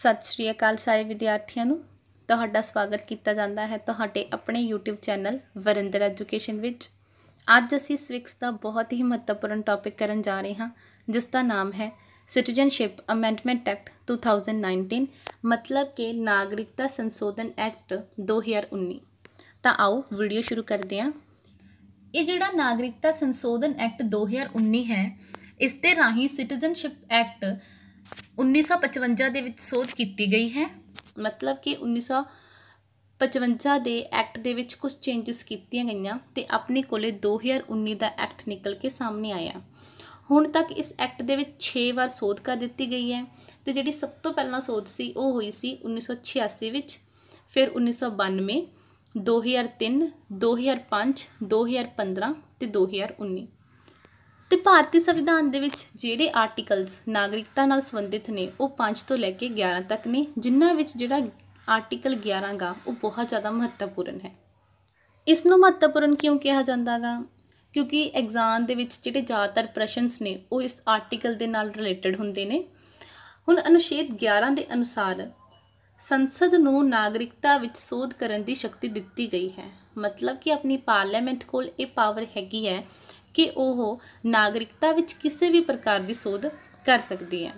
ਸਤਿ ਸ਼੍ਰੀ ਅਕਾਲ ਸਾਰੇ ਵਿਦਿਆਰਥੀਆਂ ਨੂੰ ਤੁਹਾਡਾ ਸਵਾਗਤ ਕੀਤਾ ਜਾਂਦਾ ਹੈ ਤੁਹਾਡੇ ਆਪਣੇ YouTube ਚੈਨਲ ਵਰਿੰਦਰ ਐਜੂਕੇਸ਼ਨ ਵਿੱਚ ਅੱਜ ਅਸੀਂ ਸਵਿਕਸ ਦਾ ਬਹੁਤ ਹੀ ਮਹੱਤਵਪੂਰਨ ਟੌਪਿਕ ਕਰਨ ਜਾ ਰਹੇ ਹਾਂ ਜਿਸ ਦਾ ਨਾਮ ਹੈ ਸਿਟੀਜ਼ਨਸ਼ਿਪ ਅਮੈਂਡਮੈਂਟ ਐਕਟ 2019 ਮਤਲਬ ਕਿ ਨਾਗਰਿਕਤਾ ਸੰਸ਼ੋਧਨ ਐਕਟ 2019 ਤਾਂ ਆਓ ਵੀਡੀਓ ਸ਼ੁਰੂ ਕਰਦੇ ਹਾਂ ਇਹ ਜਿਹੜਾ ਨਾਗਰਿਕਤਾ ਸੰਸ਼ੋਧਨ ਐਕਟ 2019 ਹੈ ਇਸ ਦੇ ਰਾਹੀਂ ਸਿਟੀਜ਼ਨਸ਼ਿਪ ਐਕਟ 1955 ਦੇ ਵਿੱਚ ਸੋਧ ਕੀਤੀ ਗਈ ਹੈ ਮਤਲਬ ਕਿ 1955 ਦੇ ਐਕਟ ਦੇ ਵਿੱਚ ਕੁਝ ਚੇਂਜਸ ਕੀਤੀਆਂ ਗਈਆਂ ਤੇ ਆਪਣੇ ਕੋਲੇ 2019 ਦਾ ਐਕਟ ਨਿਕਲ ਕੇ ਸਾਹਮਣੇ ਆਇਆ ਹੁਣ ਤੱਕ ਇਸ ਐਕਟ ਦੇ ਵਿੱਚ 6 ਵਾਰ ਸੋਧ ਕਰ ਦਿੱਤੀ ਗਈ ਹੈ ਤੇ ਜਿਹੜੀ ਸਭ ਤੋਂ ਪਹਿਲਾਂ ਸੋਧ ਸੀ ਉਹ ਹੋਈ ਸੀ 1986 ਵਿੱਚ ਫਿਰ 1992 2003 2005 2015 ਤੇ 2019 ਤੇ ਭਾਰਤੀ ਸੰਵਿਧਾਨ ਦੇ ਵਿੱਚ ਜਿਹੜੇ ਆਰਟੀਕਲਸ ਨਾਗਰਿਕਤਾ ਨਾਲ ਸੰਬੰਧਿਤ ਨੇ ਉਹ 5 ਤੋਂ ਲੈ ਕੇ 11 ਤੱਕ ਨੇ ਜਿਨ੍ਹਾਂ ਵਿੱਚ ਜਿਹੜਾ ਆਰਟੀਕਲ 11 ਗਾ ਉਹ ਬਹੁਤ ਜ਼ਿਆਦਾ ਮਹੱਤਵਪੂਰਨ ਹੈ ਇਸ ਨੂੰ ਮਹੱਤਵਪੂਰਨ ਕਿਉਂ ਕਿਹਾ ਜਾਂਦਾ ਗਾ ਕਿਉਂਕਿ ਐਗਜ਼ਾਮ ਦੇ ਵਿੱਚ ਜਿਹੜੇ ਜ਼ਿਆਦਾਤਰ ਪ੍ਰਸ਼ਨਸ ਨੇ ਉਹ ਇਸ ਆਰਟੀਕਲ ਦੇ ਨਾਲ ਰਿਲੇਟਡ ਹੁੰਦੇ ਨੇ ਹੁਣ ਅਨੁਛੇਦ 11 ਦੇ ਅਨੁਸਾਰ ਸੰਸਦ ਨੂੰ ਨਾਗਰਿਕਤਾ ਵਿੱਚ ਸੋਧ ਕਰਨ ਦੀ ਸ਼ਕਤੀ ਦਿੱਤੀ ਗਈ ਹੈ ਮਤਲਬ ਕਿ ਆਪਣੀ ਪਾਰਲੀਮੈਂਟ ਕੋਲ ਇਹ ਪਾਵਰ ਹੈਗੀ ਹੈ ਕਿ ਉਹ ਨਾਗਰਿਕਤਾ ਵਿੱਚ ਕਿਸੇ ਵੀ ਪ੍ਰਕਾਰ ਦੀ ਸੋਧ ਕਰ ਸਕਦੀ ਹੈ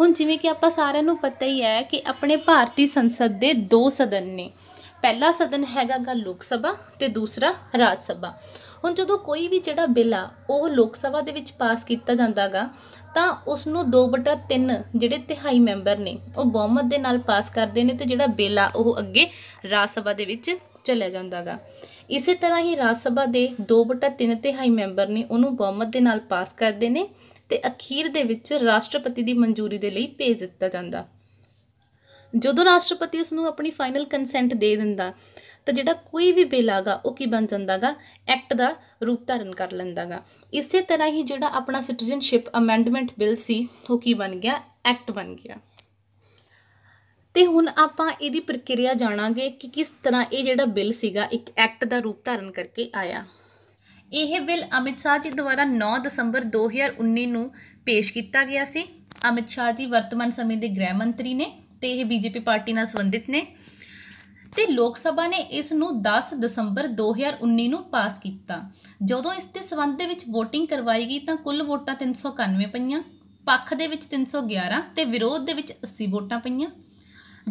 ਹੁਣ ਜਿਵੇਂ ਕਿ ਆਪਾਂ ਸਾਰਿਆਂ ਨੂੰ ਪਤਾ ਹੀ ਹੈ ਕਿ ਆਪਣੇ ਭਾਰਤੀ ਸੰਸਦ ਦੇ ਦੋ ਸਦਨ ਨੇ ਪਹਿਲਾ ਸਦਨ ਗਾ ਲੋਕ ਸਭਾ ਤੇ ਦੂਸਰਾ ਰਾਜ ਸਭਾ ਹੁਣ ਜਦੋਂ ਕੋਈ ਵੀ ਜਿਹੜਾ ਬਿੱਲ ਆ ਉਹ ਲੋਕ ਸਭਾ ਦੇ ਵਿੱਚ ਪਾਸ ਕੀਤਾ ਜਾਂਦਾਗਾ ਤਾਂ ਉਸ ਨੂੰ 2/3 ਜਿਹੜੇ ਤਿਹਾਈ ਮੈਂਬਰ ਨੇ ਉਹ ਬਹੁਮਤ ਦੇ ਨਾਲ ਪਾਸ ਕਰਦੇ ਨੇ ਤੇ ਜਿਹੜਾ ਬਿੱਲ ਆ ਉਹ ਅੱਗੇ ਰਾਜ ਸਭਾ ਦੇ ਵਿੱਚ ਚੱਲਿਆ ਜਾਂਦਾਗਾ ਇਸੇ ਤਰ੍ਹਾਂ ਹੀ ਰਾਜ ਸਭਾ ਦੇ 2/3 ਤਿਹਾਈ ਮੈਂਬਰ ਨੇ ਉਹਨੂੰ ਬਹੁਮਤ ਦੇ ਨਾਲ ਪਾਸ ਕਰਦੇ ਨੇ ਤੇ ਅਖੀਰ ਦੇ ਵਿੱਚ ਰਾਸ਼ਟਰਪਤੀ ਦੀ ਮਨਜ਼ੂਰੀ ਦੇ ਲਈ ਭੇਜ ਦਿੱਤਾ ਜਾਂਦਾ ਜਦੋਂ ਰਾਸ਼ਟਰਪਤੀ ਉਸ ਨੂੰ ਆਪਣੀ ਫਾਈਨਲ ਕੰਸੈਂਟ ਦੇ ਦਿੰਦਾ ਤਾਂ ਜਿਹੜਾ ਕੋਈ ਵੀ ਬਿੱਲ ਆਗਾ ਉਹ ਕੀ ਬਣ ਜਾਂਦਾਗਾ ਐਕਟ ਦਾ ਰੂਪ ਧਾਰਨ ਕਰ ਲੈਂਦਾਗਾ ਇਸੇ ਤਰ੍ਹਾਂ ਹੀ ਜਿਹੜਾ ਆਪਣਾ ਸਿਟੀਜ਼ਨਸ਼ਿਪ ਅਮੈਂਡਮੈਂਟ ਬਿੱਲ ਸੀ ਉਹ ਕੀ ਬਣ ਗਿਆ ਐਕਟ ਬਣ ਗਿਆ ਤੇ ਹੁਣ ਆਪਾਂ ਇਹਦੀ ਪ੍ਰਕਿਰਿਆ ਜਾਣਾਂਗੇ ਕਿ ਕਿਸ ਤਰ੍ਹਾਂ ਇਹ ਜਿਹੜਾ ਬਿੱਲ ਸੀਗਾ ਇੱਕ ਐਕਟ ਦਾ ਰੂਪ ਧਾਰਨ ਕਰਕੇ ਆਇਆ ਇਹ ਬਿੱਲ ਅਮਿਤ ਸ਼ਾਹ ਜੀ ਦੁਆਰਾ 9 ਦਸੰਬਰ 2019 ਨੂੰ ਪੇਸ਼ ਕੀਤਾ ਗਿਆ ਸੀ ਅਮਿਤ ਸ਼ਾਹ ਜੀ ਵਰਤਮਾਨ ਸਮੇਂ ਦੇ ਗ੍ਰਹਿ ਮੰਤਰੀ ਨੇ ਤੇ ਇਹ ਬੀਜੇਪੀ ਪਾਰਟੀ ਨਾਲ ਸੰਬੰਧਿਤ ਨੇ ਤੇ ਲੋਕ ਸਭਾ ਨੇ ਇਸ ਨੂੰ 10 ਦਸੰਬਰ 2019 ਨੂੰ ਪਾਸ ਕੀਤਾ ਜਦੋਂ ਇਸ ਦੇ ਸਬੰਧ ਦੇ ਵਿੱਚ VOTING ਕਰਵਾਈ ਗਈ ਤਾਂ ਕੁੱਲ ਵੋਟਾਂ 391 ਪਈਆਂ ਪੱਖ ਦੇ ਵਿੱਚ 311 ਤੇ ਵਿਰੋਧ ਦੇ ਵਿੱਚ 80 ਵੋਟਾਂ ਪਈਆਂ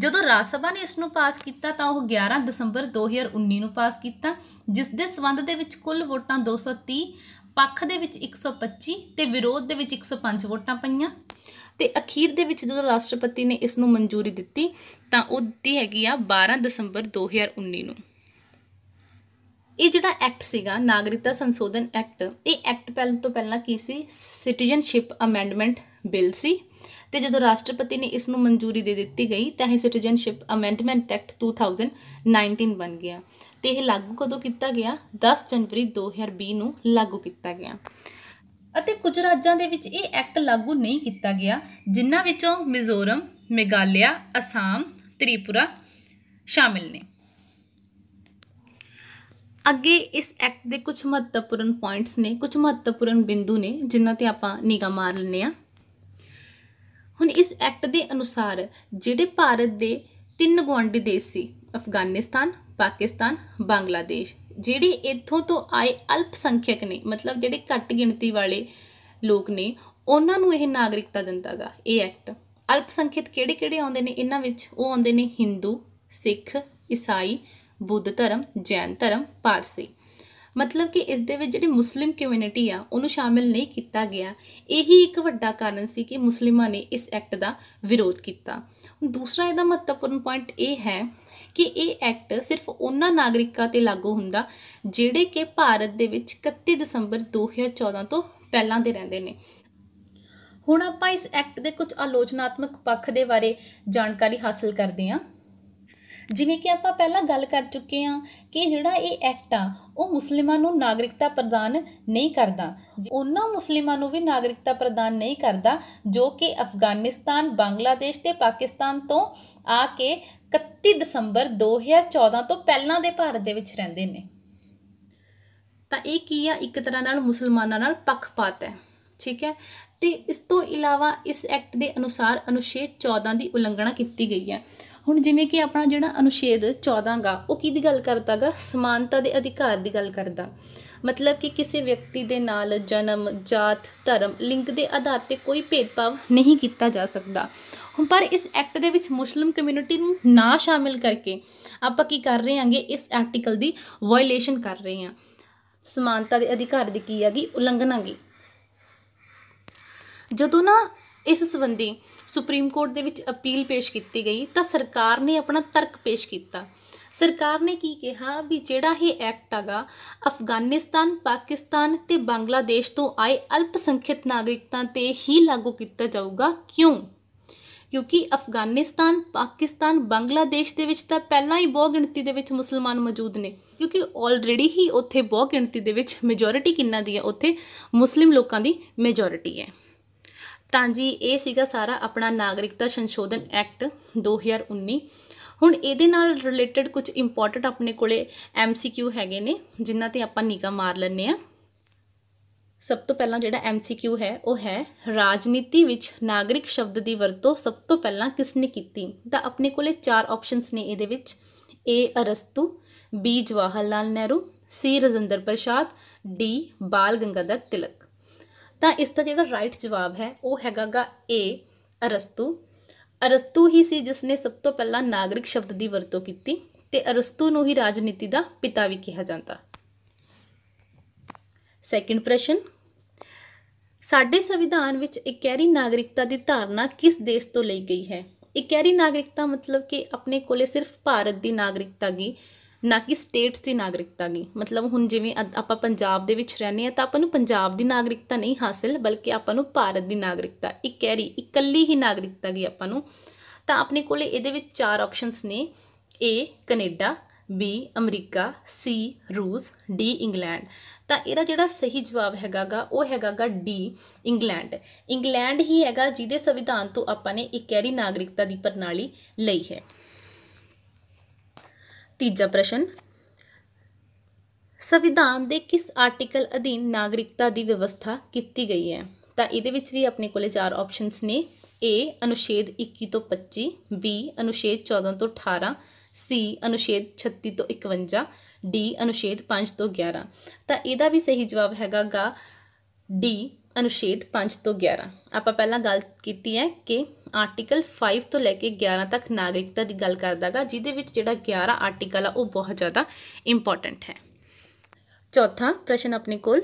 ਜਦੋਂ ਰਾਜ ਸਭਾ ਨੇ ਇਸ ਨੂੰ ਪਾਸ ਕੀਤਾ ਤਾਂ ਉਹ 11 ਦਸੰਬਰ 2019 ਨੂੰ ਪਾਸ ਕੀਤਾ ਜਿਸ ਦੇ ਸਬੰਧ ਦੇ ਵਿੱਚ ਕੁੱਲ ਵੋਟਾਂ 230 ਪੱਖ ਦੇ ਵਿੱਚ 125 ਤੇ ਵਿਰੋਧ ਦੇ ਵਿੱਚ 105 ਵੋਟਾਂ ਪਈਆਂ ਤੇ ਅਖੀਰ ਦੇ ਵਿੱਚ ਜਦੋਂ ਰਾਸ਼ਟਰਪਤੀ ਨੇ ਇਸ ਨੂੰ ਮਨਜ਼ੂਰੀ ਦਿੱਤੀ ਤਾਂ ਉਹ ਦਿੱਤੀ ਹੈਗੀ ਆ 12 ਦਸੰਬਰ 2019 ਨੂੰ ਇਹ ਜਿਹੜਾ ਐਕਟ ਸੀਗਾ ਨਾਗਰਿਕਤਾ ਸੰਸ਼ੋਧਨ ਐਕਟ ਇਹ ਐਕਟ ਪਹਿਲਾਂ ਤੋਂ ਪਹਿਲਾਂ ਕੀ ਸੀ ਸਿਟੀਜ਼ਨਸ਼ਿਪ ਅਮੈਂਡਮੈਂਟ ਬਿੱਲ ਸੀ ਤੇ ਜਦੋਂ ਰਾਸ਼ਟਰਪਤੀ ਨੇ ਇਸ ਨੂੰ ਮਨਜ਼ੂਰੀ ਦੇ ਦਿੱਤੀ ਗਈ ਤਾਂ ਇਹ ਸਿਟੀਜ਼ਨਸ਼ਿਪ ਅਮੈਂਡਮੈਂਟ ਐਕਟ 2019 ਬਣ ਗਿਆ ਤੇ ਇਹ ਲਾਗੂ ਕਦੋਂ ਕੀਤਾ ਗਿਆ 10 ਜਨਵਰੀ 2020 ਨੂੰ ਲਾਗੂ ਕੀਤਾ ਗਿਆ ਅਤੇ ਕੁਝ ਰਾਜਾਂ ਦੇ ਵਿੱਚ ਇਹ ਐਕਟ ਲਾਗੂ ਨਹੀਂ ਕੀਤਾ ਗਿਆ ਜਿਨ੍ਹਾਂ ਵਿੱਚੋਂ ਮਿਜ਼ੋਰਮ ਮੇਗਾਲਿਆ ਅਸਾਮ ਤ੍ਰਿਪੁਰਾ ਸ਼ਾਮਿਲ ਨੇ ਅੱਗੇ ਇਸ ਐਕਟ ਦੇ ਕੁਝ ਮਹੱਤਵਪੂਰਨ ਪੁਆਇੰਟਸ ਨੇ ਕੁਝ ਮਹੱਤਵਪੂਰਨ ਬਿੰਦੂ ਨੇ ਜਿਨ੍ਹਾਂ ਤੇ ਆਪਾਂ ਨਿਗਾਹ ਮਾਰ ਲੈਣੇ ਆ ਹੁਣ ਇਸ ਐਕਟ ਦੇ ਅਨੁਸਾਰ ਜਿਹੜੇ ਭਾਰਤ ਦੇ ਤਿੰਨ ਗੁਆਂਢੀ ਦੇਸ਼ ਸੀ ਅਫਗਾਨਿਸਤਾਨ ਪਾਕਿਸਤਾਨ ਬੰਗਲਾਦੇਸ਼ ਜਿਹੜੇ ਇੱਥੋਂ ਤੋਂ ਆਏ ਸੰਖਿਅਕ ਨੇ ਮਤਲਬ ਜਿਹੜੇ ਘੱਟ ਗਿਣਤੀ ਵਾਲੇ ਲੋਕ ਨੇ ਉਹਨਾਂ ਨੂੰ ਇਹ ਨਾਗਰਿਕਤਾ ਦਿੰਦਾਗਾ ਇਹ ਐਕਟ ਅਲਪਸੰਖਿਅਤ ਕਿਹੜੇ-ਕਿਹੜੇ ਆਉਂਦੇ ਨੇ ਇਹਨਾਂ ਵਿੱਚ ਉਹ ਆਉਂਦੇ ਨੇ ਹਿੰਦੂ ਸਿੱਖ ਈਸਾਈ ਬੁੱਧ ਧਰਮ ਜੈਨ ਧਰਮ ਪਾਰਸੀ ਮਤਲਬ ਕਿ ਇਸ ਦੇ ਵਿੱਚ ਜਿਹੜੀ ਮੁਸਲਿਮ ਕਮਿਊਨਿਟੀ ਆ ਉਹਨੂੰ ਸ਼ਾਮਿਲ ਨਹੀਂ ਕੀਤਾ ਗਿਆ ਇਹੀ ਇੱਕ ਵੱਡਾ ਕਾਰਨ ਸੀ ਕਿ ਮੁਸਲਿਮਾਂ ਨੇ ਇਸ ਐਕਟ ਦਾ ਵਿਰੋਧ ਕੀਤਾ ਦੂਸਰਾ ਇਹਦਾ ਮਹੱਤਵਪੂਰਨ ਪੁਆਇੰਟ ਇਹ ਹੈ ਕਿ ਇਹ ਐਕਟ ਸਿਰਫ ਉਹਨਾਂ ਨਾਗਰਿਕਾਂ ਤੇ ਲਾਗੂ ਹੁੰਦਾ ਜਿਹੜੇ ਕਿ ਭਾਰਤ ਦੇ ਵਿੱਚ 31 ਦਸੰਬਰ 2014 ਤੋਂ ਪਹਿਲਾਂ ਦੇ ਰਹਿੰਦੇ ਨੇ ਹੁਣ ਆਪਾਂ ਇਸ ਐਕਟ ਦੇ ਕੁਝ ਆਲੋਚਨਾਤਮਕ ਪੱਖ ਦੇ ਬਾਰੇ ਜਾਣਕਾਰੀ ਹਾਸਲ ਕਰਦੇ ਹਾਂ ਜਿਵੇਂ ਕਿ ਆਪਾਂ ਪਹਿਲਾਂ ਗੱਲ ਕਰ ਚੁੱਕੇ ਆ ਕਿ ਜਿਹੜਾ ਇਹ ਐਕਟ ਆ ਉਹ ਮੁਸਲਿਮਾਂ ਨੂੰ ਨਾਗਰਿਕਤਾ ਪ੍ਰਦਾਨ ਨਹੀਂ ਕਰਦਾ ਉਹਨਾਂ ਮੁਸਲਿਮਾਂ ਨੂੰ ਵੀ ਨਾਗਰਿਕਤਾ ਪ੍ਰਦਾਨ ਨਹੀਂ ਕਰਦਾ ਜੋ ਕਿ ਅਫਗਾਨਿਸਤਾਨ ਬੰਗਲਾਦੇਸ਼ ਤੇ ਪਾਕਿਸਤਾਨ ਤੋਂ ਆ ਕੇ 31 ਦਸੰਬਰ 2014 ਤੋਂ ਪਹਿਲਾਂ ਦੇ ਭਾਰਤ ਦੇ ਵਿੱਚ ਰਹਿੰਦੇ ਨੇ ਤਾਂ ਇਹ ਕੀ ਆ ਇੱਕ ਤਰ੍ਹਾਂ ਨਾਲ ਮੁਸਲਮਾਨਾਂ ਨਾਲ ਪੱਖਪਾਤ ਹੈ ਠੀਕ ਹੈ ਤੇ ਇਸ ਤੋਂ ਇਲਾਵਾ ਇਸ ਐਕਟ ਦੇ ਅਨੁਸਾਰ ਅਨੁਛੇਦ 14 ਦੀ ਉਲੰਘਣਾ ਕੀਤੀ ਗਈ ਹੈ ਹੁਣ ਜਿਵੇਂ ਕਿ ਆਪਣਾ ਜਿਹੜਾ ਅਨੁਛੇਦ 14 ਗਾ ਉਹ ਕਿਹਦੀ ਗੱਲ ਕਰਦਾਗਾ ਸਮਾਨਤਾ ਦੇ ਅਧਿਕਾਰ ਦੀ ਗੱਲ ਕਰਦਾ ਮਤਲਬ ਕਿ ਕਿਸੇ ਵਿਅਕਤੀ ਦੇ ਨਾਲ ਜਨਮ ਜਾਤ ਧਰਮ ਲਿੰਗ ਦੇ ਆਧਾਰ ਤੇ ਕੋਈ ਭੇਦਭਾਵ ਨਹੀਂ ਕੀਤਾ ਜਾ ਸਕਦਾ ਹੁਣ ਪਰ ਇਸ ਐਕਟ ਦੇ ਵਿੱਚ ਮੁਸਲਮ ਕਮਿਊਨਿਟੀ ਨੂੰ ਨਾ ਸ਼ਾਮਿਲ ਕਰਕੇ ਆਪਾਂ ਕੀ ਕਰ ਰਹੇ ਹਾਂਗੇ ਇਸ ਆਰਟੀਕਲ ਦੀ ਵਾਇਲੇਸ਼ਨ ਕਰ ਰਹੇ ਹਾਂ ਸਮਾਨਤਾ ਦੇ ਅਧਿਕਾਰ ਦੀ ਕੀ ਹੈਗੀ ਉਲੰਘਣਾ ਹੈਗੀ ਜਦੋਂ ਨਾ ਇਸ ਸੰਬੰਧੀ ਸੁਪਰੀਮ ਕੋਰਟ ਦੇ ਵਿੱਚ ਅਪੀਲ ਪੇਸ਼ ਕੀਤੀ ਗਈ ਤਾਂ ਸਰਕਾਰ ਨੇ ਆਪਣਾ ਤਰਕ ਪੇਸ਼ ਕੀਤਾ ਸਰਕਾਰ ਨੇ ਕੀ ਕਿਹਾ ਵੀ ਜਿਹੜਾ ਇਹ ਐਕਟ ਹੈਗਾ ਅਫਗਾਨਿਸਤਾਨ ਪਾਕਿਸਤਾਨ ਤੇ ਬੰਗਲਾਦੇਸ਼ ਤੋਂ ਆਏ ਅਲਪਸੰਖਿਤ ਨਾਗਰਿਕਾਂ ਤੇ ਹੀ ਲਾਗੂ ਕੀਤਾ ਜਾਊਗਾ ਕਿਉਂ ਕਿਉਂਕਿ ਅਫਗਾਨਿਸਤਾਨ ਪਾਕਿਸਤਾਨ ਬੰਗਲਾਦੇਸ਼ ਦੇ ਵਿੱਚ ਤਾਂ ਪਹਿਲਾਂ ਹੀ ਬਹੁ ਗਿਣਤੀ ਦੇ ਵਿੱਚ ਮੁਸਲਮਾਨ ਮੌਜੂਦ ਨੇ ਕਿਉਂਕਿ ਆਲਰੇਡੀ ਹੀ ਉੱਥੇ ਬਹੁ ਗਿਣਤੀ ਦੇ ਵਿੱਚ ਮੈਜੋਰਿਟੀ ਕਿੰਨਾ ਦੀ ਹੈ ਉੱਥੇ ਮੁਸਲਿਮ ਲੋਕਾਂ ਦੀ ਮੈਜੋਰਿਟੀ ਹੈ ਤਾਂ ਜੀ ਇਹ ਸੀਗਾ ਸਾਰਾ ਆਪਣਾ ਨਾਗਰਿਕਤਾ ਸੰਸ਼ੋਧਨ ਐਕਟ 2019 ਹੁਣ ਇਹਦੇ ਨਾਲ ਰਿਲੇਟਡ ਕੁਝ ਇੰਪੋਰਟੈਂਟ ਆਪਣੇ ਕੋਲੇ ਐਮਸੀਕਿਊ ਹੈਗੇ ਨੇ ਜਿਨ੍ਹਾਂ ਤੇ ਆਪਾਂ ਨਿਗਾ ਮਾਰ ਲੈਣੇ ਆ ਸਭ ਤੋਂ ਪਹਿਲਾਂ ਜਿਹੜਾ ਐਮਸੀਕਿਊ ਹੈ ਉਹ ਹੈ ਰਾਜਨੀਤੀ ਵਿੱਚ ਨਾਗਰਿਕ ਸ਼ਬਦ ਦੀ ਵਰਤੋਂ ਸਭ ਤੋਂ ਪਹਿਲਾਂ ਕਿਸ ਨੇ ਕੀਤੀ ਤਾਂ ਆਪਣੇ ਕੋਲੇ ਚਾਰ ਆਪਸ਼ਨਸ ਨੇ ਇਹਦੇ ਵਿੱਚ ਏ ਅਰਸਤੂ B Jawahar Lal Nehru C Rajendra Prasad D Bal Gangadhar Tilak ਤਾਂ ਇਸ ਦਾ ਜਿਹੜਾ ਰਾਈਟ ਜਵਾਬ ਹੈ ਉਹ ਹੈਗਾਗਾ ਏ ਅਰਸਤੂ ਅਰਸਤੂ ਹੀ ਸੀ ਜਿਸ ਨੇ ਸਭ ਤੋਂ ਪਹਿਲਾਂ ਨਾਗਰਿਕ ਸ਼ਬਦ ਦੀ ਵਰਤੋਂ ਕੀਤੀ ਤੇ ਅਰਸਤੂ ਨੂੰ ਹੀ ਰਾਜਨੀਤੀ ਦਾ ਪਿਤਾ ਵੀ ਕਿਹਾ ਜਾਂਦਾ ਸੈਕਿੰਡ ਪ੍ਰਸ਼ਨ ਸਾਡੇ ਸੰਵਿਧਾਨ ਵਿੱਚ ਇਕਹਿਰੀ ਨਾਗਰਿਕਤਾ ਦੀ ਧਾਰਨਾ ਕਿਸ ਦੇਸ਼ ਤੋਂ ਲਈ ਗਈ ਹੈ ਇਕਹਿਰੀ ਨਾਗਰਿਕਤਾ ਮਤਲਬ ਕਿ ਆਪਣੇ ਕੋਲੇ ਸਿਰਫ ਭਾਰਤ ਦੀ ਨਾਗਰਿਕਤਾ ਗਈ ਨਾ ਕਿ ਸਟੇਟਸ ਦੀ ਨਾਗਰਿਕਤਾ ਦੀ ਮਤਲਬ ਹੁਣ ਜਿਵੇਂ ਆਪਾਂ ਪੰਜਾਬ ਦੇ ਵਿੱਚ ਰਹਿੰਦੇ ਆ ਤਾਂ ਆਪਾਂ ਨੂੰ ਪੰਜਾਬ ਦੀ ਨਾਗਰਿਕਤਾ ਨਹੀਂ ਹਾਸਲ ਬਲਕਿ ਆਪਾਂ ਨੂੰ ਭਾਰਤ ਦੀ ਨਾਗਰਿਕਤਾ ਇੱਕ ਹੈਰੀ ਇਕੱਲੀ ਹੀ ਨਾਗਰਿਕਤਾ ਦੀ ਆਪਾਂ ਨੂੰ ਤਾਂ ਆਪਣੇ ਕੋਲੇ ਇਹਦੇ ਵਿੱਚ ਚਾਰ ਆਪਸ਼ਨਸ ਨੇ ਏ ਕੈਨੇਡਾ ਬੀ ਅਮਰੀਕਾ ਸੀ ਰੂਸ ਡੀ ਇੰਗਲੈਂਡ ਤਾਂ ਇਹਦਾ ਜਿਹੜਾ ਸਹੀ ਜਵਾਬ ਹੈਗਾਗਾ ਉਹ ਹੈਗਾਗਾ ਡੀ ਇੰਗਲੈਂਡ ਇੰਗਲੈਂਡ ਹੀ ਹੈਗਾ ਜਿਹਦੇ ਸੰਵਿਧਾਨ ਤੋਂ ਆਪਾਂ ਨੇ ਇੱਕ ਹੈਰੀ ਨਾਗਰਿਕਤਾ ਦੀ ਪ੍ਰਣਾਲੀ ਲਈ ਹੈ ਤੀਜਾ ਪ੍ਰਸ਼ਨ ਸੰਵਿਧਾਨ ਦੇ ਕਿਸ ਆਰਟੀਕਲ ਅਧੀਨ ਨਾਗਰਿਕਤਾ ਦੀ ਵਿਵਸਥਾ ਕੀਤੀ ਗਈ ਹੈ ਤਾਂ ਇਹਦੇ ਵਿੱਚ ਵੀ ਆਪਣੇ ਕੋਲੇ ਚਾਰ ਆਪਸ਼ਨਸ ਨੇ ਏ ਅਨੁਛੇਦ 21 ਤੋਂ 25 ਬੀ ਅਨੁਛੇਦ 14 ਤੋਂ 18 ਸੀ ਅਨੁਛੇਦ 36 ਤੋਂ 51 ਡੀ ਅਨੁਛੇਦ 5 ਤੋਂ 11 ਤਾਂ ਇਹਦਾ ਵੀ ਸਹੀ ਜਵਾਬ ਹੈਗਾ ਗਾ ਡੀ ਅਨੁਛੇਦ 5 ਤੋਂ 11 ਆਪਾਂ ਪਹਿਲਾਂ ਗੱਲ ਕੀਤੀ ਹੈ ਕਿ ਆਰਟੀਕਲ 5 ਤੋਂ ਲੈ ਕੇ 11 ਤੱਕ ਨਾਗਰਿਕਤਾ ਦੀ ਗੱਲ ਕਰਦਾਗਾ ਜਿਹਦੇ ਵਿੱਚ ਜਿਹੜਾ 11 ਆਰਟੀਕਲ ਆ ਉਹ ਬਹੁਤ ਜ਼ਿਆਦਾ ਇੰਪੋਰਟੈਂਟ ਹੈ ਚੌਥਾ ਪ੍ਰਸ਼ਨ ਆਪਣੇ ਕੋਲ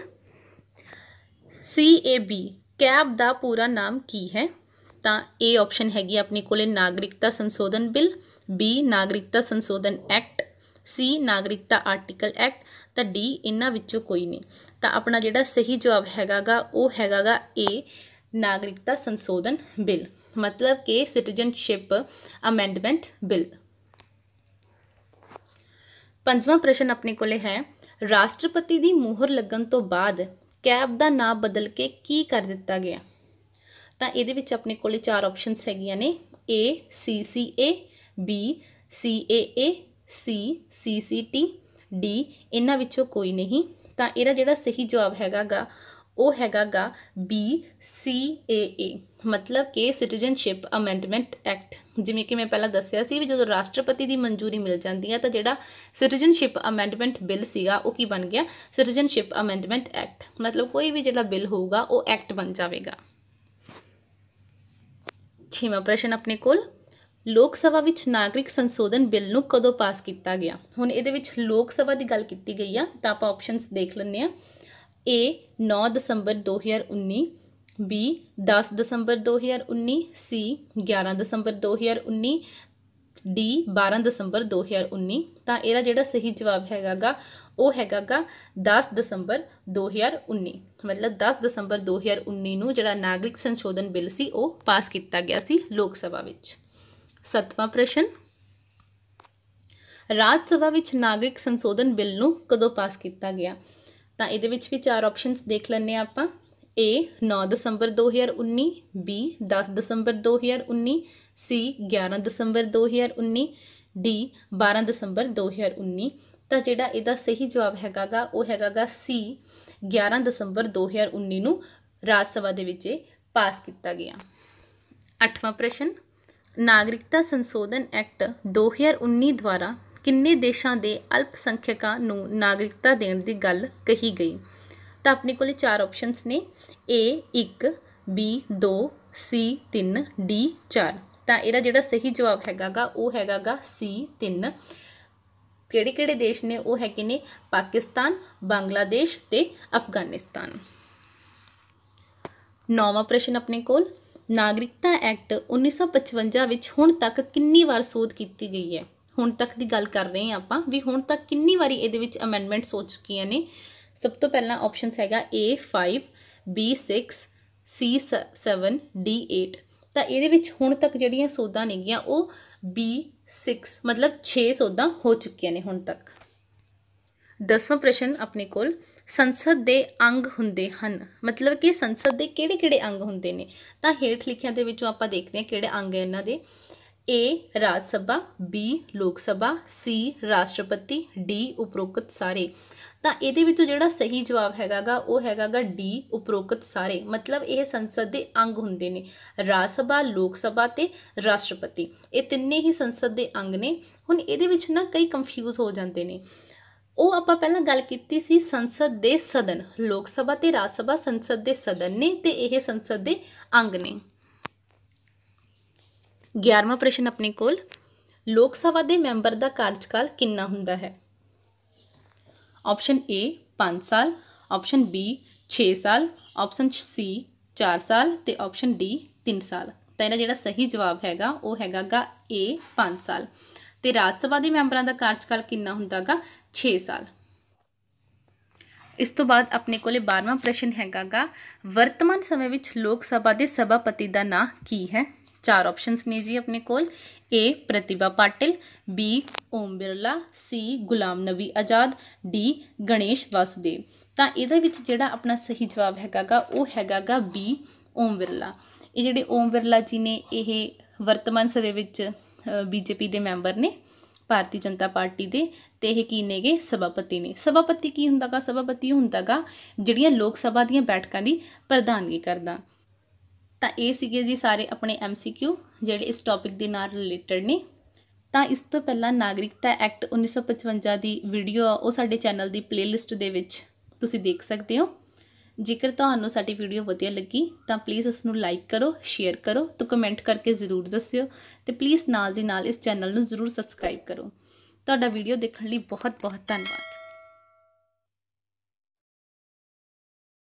CAB ਕੈਬ ਦਾ ਪੂਰਾ ਨਾਮ ਕੀ ਹੈ ਤਾਂ A ਆਪਸ਼ਨ ਹੈਗੀ ਆਪਣੇ ਕੋਲੇ ਨਾਗਰਿਕਤਾ ਸੰਸ਼ੋਧਨ ਬਿੱਲ B ਨਾਗਰਿਕਤਾ ਸੰਸ਼ੋਧਨ ਐਕਟ C ਨਾਗਰਿਕਤਾ ਆਰਟੀਕਲ ਐਕਟ ਤਾਂ D ਇਹਨਾਂ ਵਿੱਚੋਂ ਕੋਈ ਨਹੀਂ ਤਾਂ ਆਪਣਾ ਜਿਹੜਾ ਸਹੀ ਜਵਾਬ ਹੈਗਾਗਾ ਉਹ ਹੈਗਾਗਾ A ਨਾਗਰਿਕਤਾ ਸੰਸ਼ੋਧਨ ਬਿੱਲ ਮਤਲਬ ਕਿ ਸਿਟੀਜ਼ਨਸ਼ਿਪ ਅਮੈਂਡਮੈਂਟ ਬਿੱਲ ਪੰਜਵਾਂ ਪ੍ਰਸ਼ਨ ਆਪਣੇ ਕੋਲੇ ਹੈ ਰਾਸ਼ਟਰਪਤੀ ਦੀ ਮੋਹਰ ਲੱਗਣ ਤੋਂ ਬਾਅਦ ਕੈਬ ਦਾ ਨਾਮ ਬਦਲ ਕੇ ਕੀ ਕਰ ਦਿੱਤਾ ਗਿਆ ਤਾਂ ਇਹਦੇ ਵਿੱਚ ਆਪਣੇ ਕੋਲੇ ਚਾਰ ਆਪਸ਼ਨਸ ਹੈਗੀਆਂ ਨੇ A C C A B C A A C C C T D ਇਹਨਾਂ ਵਿੱਚੋਂ ਕੋਈ ਨਹੀਂ ਤਾਂ ਇਹਦਾ ਜਿਹੜਾ ਸਹੀ ਜਵਾਬ ਹੈਗਾਗਾ ਉਹ ਹੈਗਾਗਾ ਬੀ ਸੀ ਏ ਏ ਮਤਲਬ ਕਿ ਸਿਟੀਜ਼ਨਸ਼ਿਪ ਅਮੈਂਡਮੈਂਟ ਐਕਟ ਜਿਵੇਂ ਕਿ ਮੈਂ ਪਹਿਲਾਂ ਦੱਸਿਆ ਸੀ ਵੀ ਜਦੋਂ ਰਾਸ਼ਟਰਪਤੀ ਦੀ ਮਨਜ਼ੂਰੀ ਮਿਲ ਜਾਂਦੀ ਹੈ ਤਾਂ ਜਿਹੜਾ ਸਿਟੀਜ਼ਨਸ਼ਿਪ ਅਮੈਂਡਮੈਂਟ ਬਿੱਲ ਸੀਗਾ ਉਹ ਕੀ ਬਣ ਗਿਆ ਸਿਟੀਜ਼ਨਸ਼ਿਪ ਅਮੈਂਡਮੈਂਟ ਐਕਟ ਮਤਲਬ ਕੋਈ ਵੀ ਜਿਹੜਾ ਬਿੱਲ ਹੋਊਗਾ ਉਹ ਐਕਟ ਬਣ ਜਾਵੇਗਾ ਛੇਵਾਂ ਪ੍ਰਸ਼ਨ ਆਪਣੇ ਕੋਲ ਲੋਕ ਸਭਾ ਵਿੱਚ ਨਾਗਰਿਕ ਸੰਸ਼ੋਧਨ ਬਿੱਲ ਨੂੰ ਕਦੋਂ ਪਾਸ ਕੀਤਾ ਗਿਆ ਹੁਣ ਇਹਦੇ ਵਿੱਚ ਲੋਕ ਸਭਾ ਦੀ ਗੱਲ ਕੀਤੀ ਗਈ ਆ ਤਾਂ ਆਪਾਂ ਆਪਸ਼ਨਸ ਦੇਖ ਲੈਂਦੇ ਆ ਏ 9 ਦਸੰਬਰ 2019 ਬੀ 10 ਦਸੰਬਰ 2019 ਸੀ 11 ਦਸੰਬਰ 2019 ਡੀ 12 ਦਸੰਬਰ 2019 ਤਾਂ ਇਹਦਾ ਜਿਹੜਾ ਸਹੀ ਜਵਾਬ ਹੈਗਾਗਾ ਉਹ ਹੈਗਾਗਾ 10 ਦਸੰਬਰ 2019 ਮਤਲਬ 10 ਦਸੰਬਰ 2019 ਨੂੰ ਜਿਹੜਾ ਨਾਗਰਿਕ ਸੰਸ਼ੋਧਨ ਬਿੱਲ ਸੀ ਉਹ ਪਾਸ ਕੀਤਾ ਗਿਆ ਸੀ ਲੋਕ ਸਭਾ ਵਿੱਚ ਸੱਤਵਾਂ ਪ੍ਰਸ਼ਨ ਰਾਜ ਸਭਾ ਵਿੱਚ ਨਾਗਰਿਕ ਸੰਸ਼ੋਧਨ ਬਿੱਲ ਨੂੰ ਕਦੋਂ ਪਾਸ ਕੀਤਾ ਗਿਆ ਤਾਂ ਇਹਦੇ ਵਿੱਚ ਵੀ ਚਾਰ ਆਪਸ਼ਨਸ ਦੇਖ ਲੈਣੇ ਆ ਆਪਾਂ ਏ 9 ਦਸੰਬਰ 2019 ਬੀ 10 ਦਸੰਬਰ 2019 ਸੀ 11 ਦਸੰਬਰ 2019 ਡੀ 12 ਦਸੰਬਰ 2019 ਤਾਂ ਜਿਹੜਾ ਇਹਦਾ ਸਹੀ ਜਵਾਬ ਹੈਗਾਗਾ ਉਹ ਹੈਗਾਗਾ ਸੀ 11 ਦਸੰਬਰ 2019 ਨੂੰ ਰਾਜ ਸਭਾ ਦੇ ਵਿੱਚ ਪਾਸ ਕੀਤਾ ਗਿਆ ਅੱਠਵਾਂ ਪ੍ਰਸ਼ਨ ਨਾਗਰਿਕਤਾ ਸੰਸ਼ੋਧਨ ਐਕਟ 2019 ਦੁਆਰਾ ਕਿੰਨੇ ਦੇਸ਼ਾਂ ਦੇ ਅਲਪਸੰਖਿਅਕਾਂ ਨੂੰ ਨਾਗਰਿਕਤਾ ਦੇਣ ਦੀ ਗੱਲ ਕਹੀ ਗਈ ਤਾਂ ਆਪਣੇ ਕੋਲੇ ਚਾਰ ਆਪਸ਼ਨਸ ਨੇ A 1 B 2 C 3 D 4 ਤਾਂ ਇਹਦਾ ਜਿਹੜਾ ਸਹੀ ਜਵਾਬ ਹੈਗਾਗਾ ਉਹ ਹੈਗਾਗਾ C 3 ਕਿਹੜੇ ਕਿਹੜੇ ਦੇਸ਼ ਨੇ ਉਹ ਹੈ ਨੇ ਪਾਕਿਸਤਾਨ ਬੰਗਲਾਦੇਸ਼ ਤੇ ਅਫਗਾਨਿਸਤਾਨ ਨੌਵਾਂ ਪ੍ਰਸ਼ਨ ਆਪਣੇ ਕੋਲ ਨਾਗਰਿਕਤਾ ਐਕਟ 1955 ਵਿੱਚ ਹੁਣ ਤੱਕ ਕਿੰਨੀ ਵਾਰ ਸੋਧ ਕੀਤੀ ਗਈ ਹੈ ਹੁਣ ਤੱਕ ਦੀ ਗੱਲ ਕਰ ਰਹੇ ਹਾਂ ਆਪਾਂ ਵੀ ਹੁਣ ਤੱਕ ਕਿੰਨੀ ਵਾਰੀ ਇਹਦੇ ਵਿੱਚ ਅਮੈਂਡਮੈਂਟਸ ਹੋ ਚੁੱਕੀਆਂ ਨੇ ਸਭ ਤੋਂ ਪਹਿਲਾਂ ਆਪਸ਼ਨਸ ਹੈਗਾ A5 B6 C7 D8 ਤਾਂ ਇਹਦੇ ਵਿੱਚ ਹੁਣ ਤੱਕ ਜਿਹੜੀਆਂ ਸੋਧਾਂ ਨੇਗੀਆਂ ਉਹ B6 ਮਤਲਬ 6 ਸੋਧਾਂ ਹੋ ਚੁੱਕੀਆਂ ਨੇ ਹੁਣ ਤੱਕ 10ਵਾਂ ਪ੍ਰਸ਼ਨ ਆਪਣੇ ਕੋਲ ਸੰਸਦ ਦੇ ਅੰਗ ਹੁੰਦੇ ਹਨ ਮਤਲਬ ਕਿ ਸੰਸਦ ਦੇ ਕਿਹੜੇ-ਕਿਹੜੇ ਅੰਗ ਹੁੰਦੇ ਨੇ ਤਾਂ ਹੇਠ ਲਿਖਿਆਂ ਦੇ ਵਿੱਚੋਂ ਆਪਾਂ ਦੇਖਦੇ ਹਾਂ ਕਿਹੜੇ ਅੰਗ ਇਹਨਾਂ ਦੇ ਏ ਰਾਜ ਸਭਾ ਬੀ ਲੋਕ ਸਭਾ ਸੀ ਰਾਸ਼ਟਰਪਤੀ ਡੀ ਉਪਰੋਕਤ ਸਾਰੇ ਤਾਂ ਇਹਦੇ ਵਿੱਚੋਂ ਜਿਹੜਾ ਸਹੀ ਜਵਾਬ ਹੈਗਾਗਾ ਉਹ ਹੈਗਾਗਾ ਡੀ ਉਪਰੋਕਤ ਸਾਰੇ ਮਤਲਬ ਇਹ ਸੰਸਦ ਦੇ ਅੰਗ ਹੁੰਦੇ ਨੇ ਰਾਜ ਸਭਾ ਲੋਕ ਸਭਾ ਤੇ ਰਾਸ਼ਟਰਪਤੀ ਇਹ ਤਿੰਨੇ ਹੀ ਸੰਸਦ ਦੇ ਅੰਗ ਨੇ ਹੁਣ ਇਹਦੇ ਵਿੱਚ ਨਾ ਕਈ ਕੰਫਿਊਜ਼ ਹੋ ਜਾਂਦੇ ਨੇ ਉਹ ਆਪਾਂ ਪਹਿਲਾਂ ਗੱਲ ਕੀਤੀ ਸੀ ਸੰਸਦ ਦੇ ਸਦਨ ਲੋਕ ਸਭਾ ਤੇ ਰਾਜ ਸਭਾ ਸੰਸਦ ਦੇ ਸਦਨ ਨੇ ਤੇ ਇਹ ਸੰਸਦ ਦੇ ਅੰਗ ਨੇ 11ਵਾਂ ਪ੍ਰਸ਼ਨ ਆਪਣੇ ਕੋਲ ਲੋਕ ਸਭਾ ਦੇ ਮੈਂਬਰ ਦਾ ਕਾਰਜਕਾਲ ਕਿੰਨਾ ਹੁੰਦਾ ਹੈ ਆਪਸ਼ਨ ਏ 5 ਸਾਲ ਆਪਸ਼ਨ ਬੀ 6 ਸਾਲ ਆਪਸ਼ਨ ਸੀ 4 ਸਾਲ ਤੇ ਆਪਸ਼ਨ ਡੀ 3 ਸਾਲ ਤਾਂ ਇਹਦਾ ਜਿਹੜਾ ਸਹੀ ਜਵਾਬ ਹੈਗਾ ਉਹ ਹੈਗਾਗਾ ਏ 5 ਸਾਲ ਤੇ ਰਾਜ ਸਭਾ ਦੇ ਮੈਂਬਰਾਂ ਦਾ ਕਾਰਜਕਾਲ ਕਿੰਨਾ ਹੁੰਦਾਗਾ 6 ਸਾਲ ਇਸ ਤੋਂ ਬਾਅਦ ਆਪਣੇ ਕੋਲੇ 12ਵਾਂ ਪ੍ਰਸ਼ਨ ਹੈਗਾਗਾ ਵਰਤਮਾਨ ਸਮੇਂ ਵਿੱਚ ਲੋਕ ਸਭਾ ਦੇ ਸਭਾਪਤੀ ਦਾ ਨਾਂ ਕੀ ਹੈ ਚਾਰ ਆਪਸ਼ਨਸ ਨੇ ਜੀ ਆਪਣੇ ਕੋਲ A Pratibha Patil B Om Birla C Ghulam Nabi Azad D Ganesh Vasudev ਤਾਂ ਇਹਦੇ ਵਿੱਚ ਜਿਹੜਾ ਆਪਣਾ ਸਹੀ ਜਵਾਬ ਹੈਗਾਗਾ ਉਹ ਹੈਗਾਗਾ ਬੀ ਓਮ ਬਿਰਲਾ ਇਹ ਜਿਹੜੇ ਓਮ ਬਿਰਲਾ ਜੀ ਨੇ ਇਹ ਵਰਤਮਾਨ ਸਮੇਂ ਵਿੱਚ ਬੀਜੇਪੀ ਦੇ ਮੈਂਬਰ ਨੇ ਭਾਰਤੀ ਜਨਤਾ ਪਾਰਟੀ ਦੇ ਤੇ ਇਹ ਕੀ ਨੇਗੇ ਸਭਾਪਤੀ ਨੇ ਸਭਾਪਤੀ ਕੀ ਹੁੰਦਾਗਾ ਸਭਾਪਤੀ ਹੁੰਦਾਗਾ ਜਿਹੜੀਆਂ ਲੋਕ ਸਭਾ ਦੀਆਂ ਬੈਠਕਾਂ ਦੀ ਪ੍ਰਧਾਨਗੀ ਕਰਦਾ ਤਾਂ ਇਹ ਸੀਗੇ ਜੀ ਸਾਰੇ ਆਪਣੇ ਐਮਸੀਕਿਊ ਜਿਹੜੇ ਇਸ ਟੌਪਿਕ ਦੇ ਨਾਲ ਰਿਲੇਟਡ ਨੇ ਤਾਂ ਇਸ ਤੋਂ ਪਹਿਲਾਂ ਨਾਗਰਿਕਤਾ ਐਕਟ 1955 ਦੀ ਵੀਡੀਓ ਆ ਉਹ ਸਾਡੇ ਚੈਨਲ ਦੀ ਪਲੇਲਿਸਟ ਦੇ ਵਿੱਚ ਤੁਸੀਂ ਦੇਖ ਸਕਦੇ ਹੋ ਜੇਕਰ ਤੁਹਾਨੂੰ ਸਾਡੀ ਵੀਡੀਓ ਵਧੀਆ ਲੱਗੀ ਤਾਂ ਪਲੀਜ਼ ਇਸ ਨੂੰ ਲਾਈਕ ਕਰੋ ਸ਼ੇਅਰ ਕਰੋ ਤੇ ਕਮੈਂਟ ਕਰਕੇ ਜ਼ਰੂਰ ਦੱਸਿਓ ਤੇ ਪਲੀਜ਼ ਨਾਲ ਦੀ ਨਾਲ ਇਸ ਚੈਨਲ ਨੂੰ ਜ਼ਰੂਰ ਸਬਸਕ੍ਰਾਈਬ ਕਰੋ ਤੁਹਾਡਾ ਵੀਡੀਓ ਦੇਖਣ ਲਈ ਬਹੁਤ ਬਹੁਤ ਧੰਨਵਾਦ